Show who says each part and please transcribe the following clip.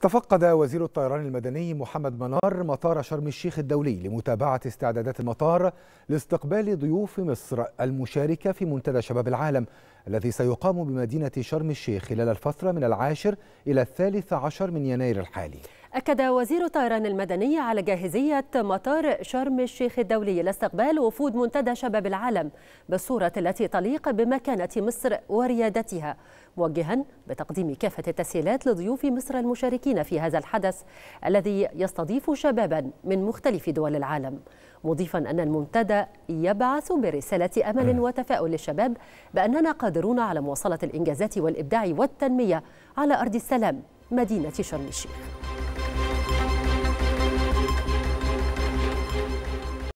Speaker 1: تفقد وزير الطيران المدني محمد منار مطار شرم الشيخ الدولي لمتابعة استعدادات المطار لاستقبال ضيوف مصر المشاركة في منتدى شباب العالم الذي سيقام بمدينة شرم الشيخ خلال الفترة من العاشر إلى الثالث عشر من يناير الحالي
Speaker 2: أكد وزير الطيران المدني على جاهزية مطار شرم الشيخ الدولي لاستقبال وفود منتدى شباب العالم بالصورة التي تليق بمكانة مصر وريادتها موجها بتقديم كافة التسهيلات لضيوف مصر المشاركين في هذا الحدث الذي يستضيف شبابا من مختلف دول العالم مضيفا أن المنتدى يبعث برسالة أمل وتفاؤل للشباب بأننا قادرون على مواصلة الإنجازات والإبداع والتنمية على أرض السلام مدينة شرم الشيخ